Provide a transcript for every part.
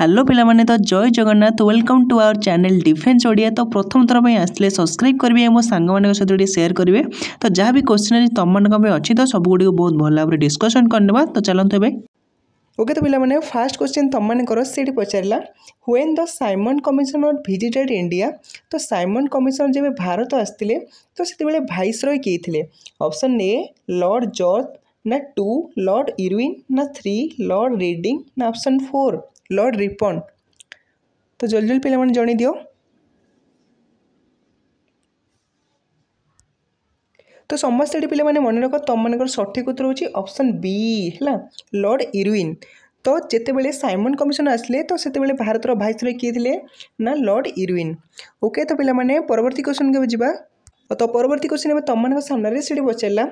hello पे तो Jai Jagannath welcome to our channel defence Odia तो प्रथम थर पर आसते सब्सक्राइब करेंगे मो सांग सहित सेयर करेंगे तो जहाँ भी क्वेश्चन अच्छी तुमने अच्छी तो सब गुड़ी बहुत भल भाव डिस्कसन कर तो चलते तो एवं ओके तो पे फास्ट क्वेश्चन तुमने सीट पचारा when the Simon commission visited India तो सैम कमिशन जब भारत आसते तो से भाइस रय किए थे अपसन ए लर्ड जर्ज ना टू लर्ड इरविन ना थ्री लर्ड रिडिंग ना अप्सन फोर ଲର୍ଡ଼ ରିପନ୍ ତ ଜଲ୍ଦି ଜଲ୍ଦି ପିଲାମାନେ ଜଣେଇ ଦିଅ ତ ସମସ୍ତେ ଏଠି ପିଲାମାନେ ମନେ ରଖ ତମମାନଙ୍କର ସଠିକ୍ ଉତ୍ତର ହେଉଛି ଅପସନ୍ ବି ହେଲା ଲର୍ଡ଼ ଇରୱିନ୍ ତ ଯେତେବେଳେ ସାଇମନ୍ କମିଶନ ଆସିଲେ ତ ସେତେବେଳେ ଭାରତର ଭାଇସରୟ କିଏ ଥିଲେ ନା ଲର୍ଡ଼ ଇରୱିନ୍ ଓକେ ତ ପିଲାମାନେ ପରବର୍ତ୍ତୀ କ୍ୱେଶ୍ଚନ୍ କେବେ ଯିବା तो ତ ପରବର୍ତ୍ତୀ କ୍ୱେଶ୍ଚିନ୍ ଏବେ ତମମାନଙ୍କ ସାମ୍ନାରେ ସେଠି ପଚାରିଲା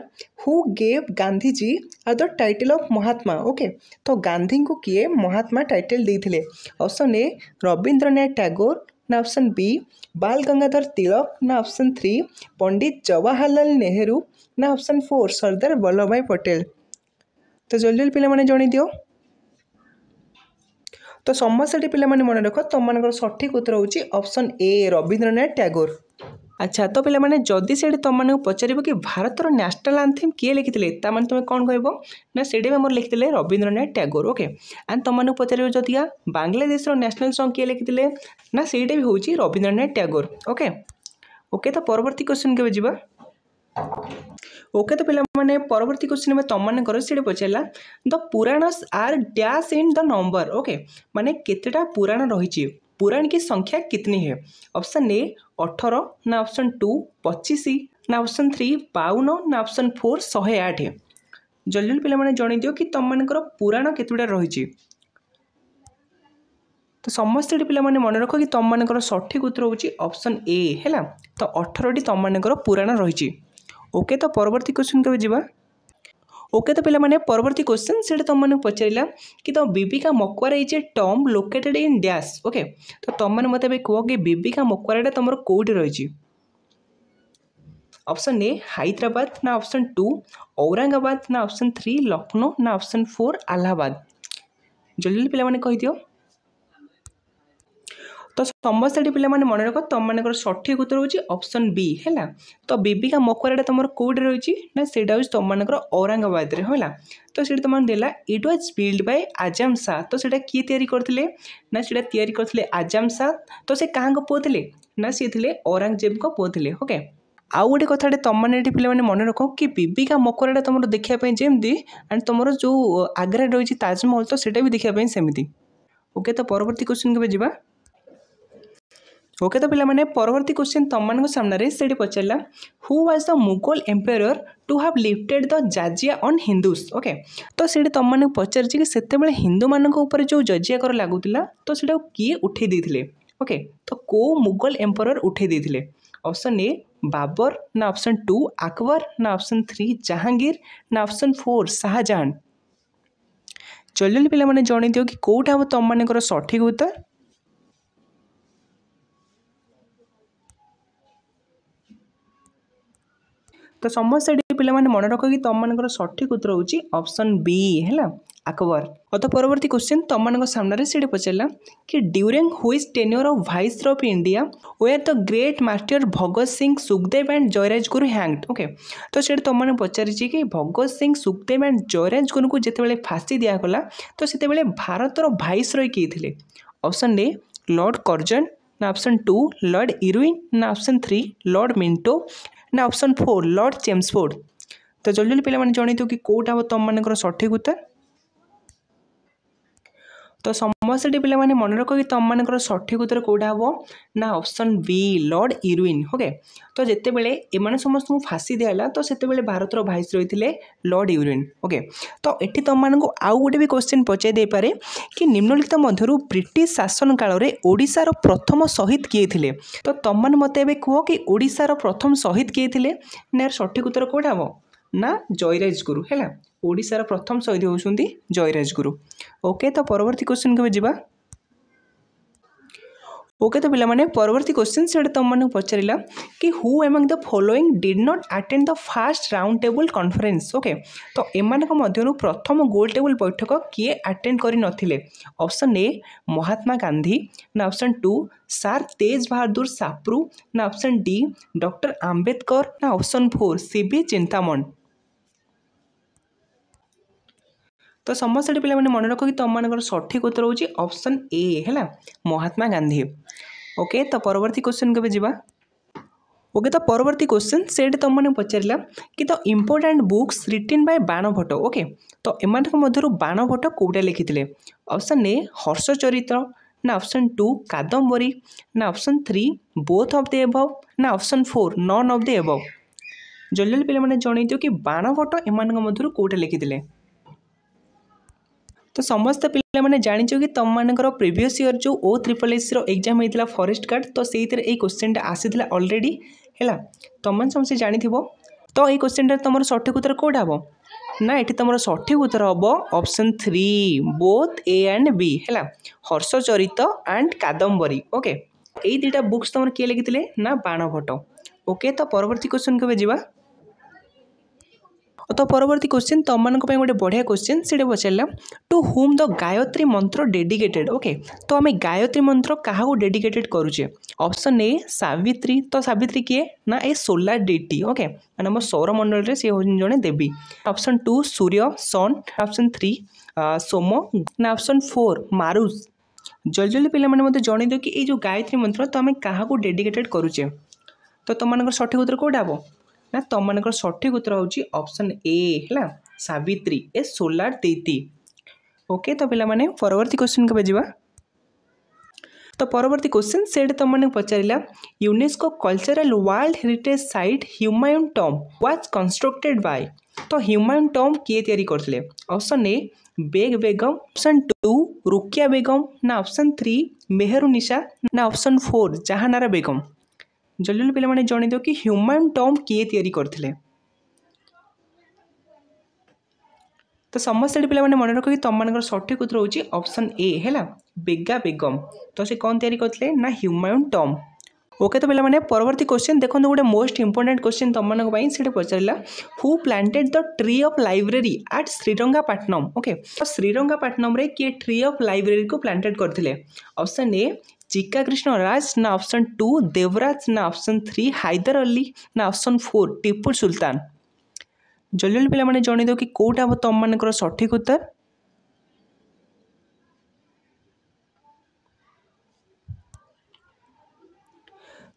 who gave Gandhiji are the title of Mahatma okay ତ ଗାନ୍ଧୀଙ୍କୁ କିଏ ମହାତ୍ମା ଟାଇଟେଲ୍ ଦେଇଥିଲେ ଅପସନ୍ ଏ ରବୀନ୍ଦ୍ରନାଥ ଟାଗୋର ना ऑप्शन बी बाल गंगाधर तिलक ना ऑप्शन थ्री पंडित जवाहरलाल नेहरू ना ऑप्शन फोर सर्दार वल्लभ भाई पटेल तो जल्दी जल्दी पे जन दि तो समस्याटी पे मन रख तुम सठिक उत्तर option option A Rabindranath Tagore আচ্ছা তো পিলামানে যদি সেটি তোমাকে পচারিব কি ভারতর ন্যাশনাল আন্থিম কিয়ে লিখিলে তা মানে তুমি কম কহব না সেটি আমার লিখিলে রবীন্দ্রনাথ ট্যাগোর ওকে আন্ড তোমাকে পচারিব যদি বাংলাদেশর ন্যাশনাল সঙ্গ কিয়ে লিখিলে না সেইটা বি হচ্ছে রবীন্দ্রনাথ ট্যাগোর ওকে ওকে তো পরবর্তী কোশ্চিন কেবে যা ओके तो पे परवर्त क्वेश्चन में तुम मानकर से पचारा the Puranas are dash in the number okay माने केतेटा पुराण रही पुराण की संख्या कितनी है ऑप्शन ए अठर ना ऑप्शन टू पचीस ना ऑप्शन थ्री बावन ना ऑप्शन फोर शहे आठ जल्दी जल्दी पे जनईद कि तुम मानकर पुराण केतोटा रही तो समस्त पे मन रख कि तुम मान सठिक उत्तर होप्शन ए है तो अठर टी तुम मान पुराण रही ओके तो परवर्त क्वेश्चन कभी जावा ઓકે તો પહેલાં મને પરવર્તી ક્વેશ્ચન ସେଇଟା ତୁମମାନଙ୍କୁ ପଚାରିଲା କି ତୁମ Bibi ka Maqbara is a term located in dash okay ତ ତୁମମାନେ ମୋତେ ଏବେ କୁହ କି ବିବିକା ମକୱାରଟା ତୁମର କେଉଁଠି ରହିଛି ऑप्शन ए हैदराबाद ना ऑप्शन टू औरंगाबाद ना ऑप्शन थ्री लखनऊ ना ऑप्शन फोर अलाहाबाद जल्दी जल्दी पे कहीदि ତ ସମସ୍ୟାଟି ପିଲାମାନେ ମନେ ରଖ ତମମାନଙ୍କର ସଠିକ୍ ଉତ୍ତର ହେଉଛି ଅପସନ୍ ବି ହେଲା ତ ବିବିକା ମକରାଟା ତମର କେଉଁଠି ରହିଛି ନା ସେଇଟା ହେଉଛି ତମମାନଙ୍କର ଔରଙ୍ଗାବାଦରେ ହେଲା ତ ସେଇଠି ତମର ଦେଲା it was build by Azam Shah ତ ସେଇଟା କିଏ ତିଆରି କରିଥିଲେ ନା ସେଇଟା ତିଆରି କରିଥିଲେ ଆଜାମ ସା ତ ସେ କାହାଙ୍କ ପୁଅ ଥିଲେ ନା ସିଏ ଥିଲେ ଔରଙ୍ଗଜେବଙ୍କ ପୁଅ ଥିଲେ ଓକେ ଆଉ ଗୋଟେ କଥାଟେ ତମମାନେ ଏଠି ପିଲାମାନେ ମନେ ରଖ କି ବିବିକା ମକରାଟା ତମର ଦେଖିବା ପାଇଁ ଯେମିତି ଆଣ୍ଡ ତମର ଯେଉଁ ଆଗ୍ରାରେ ରହିଛି ତାଜମହଲ ତ ସେଇଟା ବି ଦେଖିବା ପାଇଁ ସେମିତି ଓକେ ତ ପରବର୍ତ୍ତୀ କୋଶ୍ଚିନ୍ କେବେ ଯିବା ओके तो पे परवर्त क्वेश्चन तुम सामने से पचारा who was the Mughal emperor to have lifted the jizya on Hindus okay तो सीट तुम मैंने पचारे बड़े हिंदू मान जो जजिया कर लगुला तो सीटा किए उठे ओके तो कौ मुगल एम्पेयर उठे अपसन ए बाबर ना अपसन टू आकबर ना अपसन थ्री जहांगीर ना अपसन फोर शाहजहां चलिए पे जन कि कौटा हम तुम मान सठिक उत्तर तो समस्त पे मन रख कि तुम सठिक उत्तर होप्शन बी है आकबर अत परवर्त क्वेश्चन तुम सामने से पचारा कि ड्यूरी हुई tenure of vice of India we are the great master Bhagat Singh Sukhdev and Jayraj Guru hanged okay तो सीट तुम पचार भगत सिंह सुखदेव एंड जयराज गुरु को जितेबाद फाँसी दिगला तो से भारत भाइस रही किए थे अपसन ए लर्ड कर्जन ना अप्सन टू लर्ड इरविन ना अप्सन थ्री लर्ड मिंटो ना अप्सन फोर लर्ड चेम्सफोर्ड तो जल्दी जल्दी पे जनईथ तो कि कौटा तो हम तुम सठिक उत्तर ସମସ୍ତଟି ପିଲାମାନେ ମନେ ରଖ କି ତମମାନଙ୍କର ସଠିକ ଉତ୍ତର କେଉଁଟା ହେବ ନା ଅପସନ୍ ବି ଲର୍ଡ ଇରୁଇନ୍ ହୋକେ ତ ଯେତେବେଳେ ଏମାନେ ସମସ୍ତଙ୍କୁ ଫାଶି ଦିଆହେଲା ତ ସେତେବେଳେ ଭାରତର ଭାଇସ ରହିଥିଲେ ଲର୍ଡ ୟୁରିନ୍ ଓକେ ତ ଏଠି ତମମାନଙ୍କୁ ଆଉ ଗୋଟେ ବି କ୍ୱେଶ୍ଚିନ୍ ପଚାରି ଦେଇପାରେ କି ନିମ୍ନଲିଖିତ ମଧ୍ୟରୁ ବ୍ରିଟିଶ ଶାସନ କାଳରେ ଓଡ଼ିଶାର ପ୍ରଥମ ସହିଦ କିଏ ଥିଲେ ତ ତମମାନେ ମୋତେ ଏବେ କୁହ କି ଓଡ଼ିଶାର ପ୍ରଥମ ସହିଦ କିଏ ଥିଲେ ନା ସଠିକ ଉତ୍ତର କେଉଁଟା ହେବ ନା ଜୟରାଜ ଗୁରୁ ହେଲା ଓଡ଼ିଶାର ପ୍ରଥମ ଶହୀଦ ହେଉଛନ୍ତି ଜୟରାଜ ଗୁରୁ ଓକେ ତ ପରବର୍ତ୍ତୀ କ୍ୱେଶ୍ଚିନ୍ କେବେ ଯିବା ওকে তো পিলামানে পরবর্তী কোশ্চেন সেটা তোমাকে পচারা কি who among the following did not attend the first round table conference okay তো এমানক মধ্যরু প্রথম গোল টেবুল বৈঠক কিয়ে আটেন্ড করে নথিলে অপশন এ মহাত্মা গান্ধী না অপশন টু স্যার তেজ বাহাদুর সাপ্রু না অপশন ডি ডক্টর আম্বেদকর না option four C B Chintamani ତ तो ସମସ୍ୟାଟି ପିଲାମାନେ ମନେ ରଖ କି ତମମାନଙ୍କର ସଠିକ୍ ଉତ୍ତର ହେଉଛି ଅପସନ୍ ଏ ହେଲା ମହାତ୍ମା ଗାନ୍ଧୀ ଓକେ ତ ପରବର୍ତ୍ତୀ କ୍ୱେଶ୍ଚନ୍ କେବେ ଯିବା ओके तो परवर्ती क्वेश्चन से तुमने पचार कि the important books written by Banabhatta okay तो एम मध्य बाणभट्ट कौटा लिखिते अप्सन ए हर्ष चरित्र ना अप्सन टू कादम्बरी ना option three both of the above ना option four none of the above जल्दी जल्दी पे मैंने जन दिव कि बाणभट्ट एम मध्य कौटा लिखिते তো সমস্ত ପିଲାମାନେ ଜାଣିଛ କି ତୁମମାନଙ୍କର ପ୍ରିଭିୟସ୍ ଇୟର୍ ଯେଉଁ ଓ ତ୍ରିପଲ୍ ଏସ୍ର ଏକ୍ଜାମ୍ ହେଇଥିଲା ଫରେଷ୍ଟ ଗାର୍ଡ଼ ତ ସେଇଥିରେ ଏଇ କୋଶ୍ଚିନ୍ଟା ଆସିଥିଲା ଅଲରେଡ଼ି ହେଲା ତୁମମାନେ ସମସ୍ତେ ଜାଣିଥିବ ତ ଏଇ କୋଶ୍ଚିନ୍ଟାରେ ତୁମର ସଠିକ୍ ଉତ୍ତର କେଉଁଟା ହେବ ନା ଏଠି ତୁମର ସଠିକ୍ ଉତ୍ତର ହେବ option three both A and B ହେଲା ହର୍ଷଚରିତ ଆଣ୍ଡ କାଦମ୍ବରୀ ଓକେ ଏଇ ଦୁଇଟା ବୁକ୍ସ ତୁମର କିଏ ଲେଖିଥିଲେ ନା ବାଣଭଟ୍ଟ ଓକେ ତ ପରବର୍ତ୍ତୀ କୋଶ୍ଚିନ୍ କେବେ ଯିବା ତ ପରବର୍ତ୍ତୀ କୋଶ୍ଚିନ୍ ତୁମମାନଙ୍କ ପାଇଁ ଗୋଟେ ବଢ଼ିଆ କୋଶ୍ଚିନ୍ ସେଇଟା ପଚାରିଲା ଟୁ ହୁମ୍ ଦ ଗାୟତ୍ରୀ ମନ୍ତ୍ର ଡେଡିକେଟେଡ୍ ଓକେ ତ ଆମେ ଗାୟତ୍ରୀ ମନ୍ତ୍ର କାହାକୁ ଡେଡିକେଟେଡ୍ କରୁଛେ ଅପସନ୍ ଏ ସାବିତ୍ରୀ ତ ସାବିତ୍ରୀ କିଏ ନା ଏ ସୋଲାର ଡେଟି ଓକେ ମାନେ ଆମ ସୌରମଣ୍ଡଳରେ ସିଏ ହେଉଛନ୍ତି ଜଣେ ଦେବୀ option two Surya sun option three Soma ନା ଅପସନ୍ ଫୋର୍ ମାରୁସ ଜଲ୍ଦି ଜଲ୍ଦି ପିଲାମାନେ ମୋତେ ଜଣାଇ ଦିଅ କି ଏଇ ଯେଉଁ ଗାୟତ୍ରୀ ମନ୍ତ୍ର ତ ଆମେ କାହାକୁ ଡେଡିକେଟେଡ୍ କରୁଛେ ତ ତୁମମାନଙ୍କର ସଠିକ୍ ଉତ୍ତର କେଉଁଟା ହେବ ना तुम मान सठिक उत्तर होप्शन ए है Savitri a solar deity okay तो पे परवर्त क्वेश्चन के जावा तो परवर्त क्वेश्चन से तुम मैंने UNESCO cultural world heritage site Humayun tomb was constructed by तो ह्यूमायन टम किए option A Bega Begum option two Rukiya Begum ना ऑप्शन थ्री मेहरू निशा ना ऑप्शन फोर जहानारा बेगम ଜଲ୍ଦି पे ଜଣାଇଦିଅ କି ହ୍ୟୁମାନ ଟମ୍ବ କିଏ ତିଆରି କରିଥିଲେ ତ ସମସ୍ତେ ପିଲାମାନେ ମନେ ରଖ କି ତମମାନଙ୍କର ସଠିକ୍ ଉତ୍ତର ହେଉଛି ଅପସନ୍ ଏ ହେଲା ବେଗା ବେଗମ ତ ସେ କ'ଣ ତିଆରି କରିଥିଲେ ନା ହ୍ୟୁମାନ ଟମ୍ବ ओके तो पे परवर्त क्वेश्चन देखो गोटे मोस्ट इंपोर्टाट क्वेश्चन तुमों से पचारा who planted the tree of liberty at Srirangapatnam okay तो श्रीरंगापाटनम किए ट्री अफ लाइब्रेरी को प्लांटेड करते अपसन ए चिका राज ना ऑप्शन टू देवराज ना ऑप्शन थ्री हाइदर अली ना ऑप्शन फोर टीपुर सुल्तान जल्दी जल्दी पे जनईद कि कौट हम तुम मान सठिक उत्तर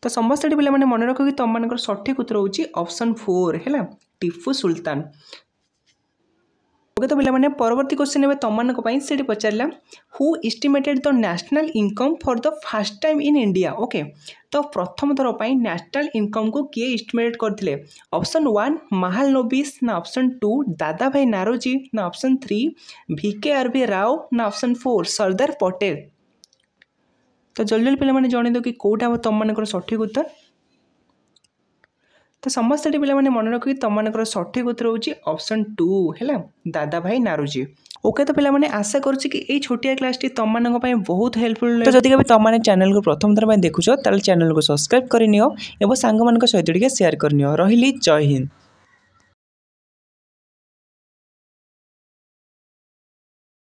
तो समस्त पे मन रख कि तुम मान सठिक उत्तर होप्शन फोर है टीपू सुल्तान ओके तो पाला परवर्त क्वेश्चन एवं तुम्हारों से पचारा who estimated the national income for the first time in India okay तो प्रथम थरपाई नेशनल इनकम को किए इस्टिमेट करते ऑप्शन वन महालनोबिस ना ऑप्शन टू दादा भाई नारोजी ना ऑप्शन थ्री भिके आर भी राव ना ऑप्शन फोर सर्दार पटेल तो जल्दी जल्दी पे जनदेव कि कौटा तुम मठिक उत्तर ତ ସମସ୍ତଟି ପିଲାମାନେ ମନେ ରଖିକି ତମମାନଙ୍କର ସଠିକ୍ ଉତ୍ତର ହେଉଛି ଅପସନ୍ ଟୁ ହେଲା ଦାଦା ଭାଇ ନାରୁଜି ଓକେ ତ ପିଲାମାନେ ଆଶା କରୁଛି କି ଏଇ ଛୋଟିଆ କ୍ଲାସ୍ଟି ତମମାନଙ୍କ ପାଇଁ ବହୁତ ହେଲ୍ପଫୁଲ୍ ତ ଯଦି କେବେ ତମମାନେ ଚ୍ୟାନେଲ୍କୁ ପ୍ରଥମ ଥର ପାଇଁ ଦେଖୁଛ ତାହେଲେ ଚ୍ୟାନେଲ୍କୁ ସବସ୍କ୍ରାଇବ୍ କରିନିଅ ଏବଂ ସାଙ୍ଗମାନଙ୍କ ସହିତ ଟିକେ ସେୟାର କରିନିଅ ରହିଲି ଜୟ ହିନ୍ଦ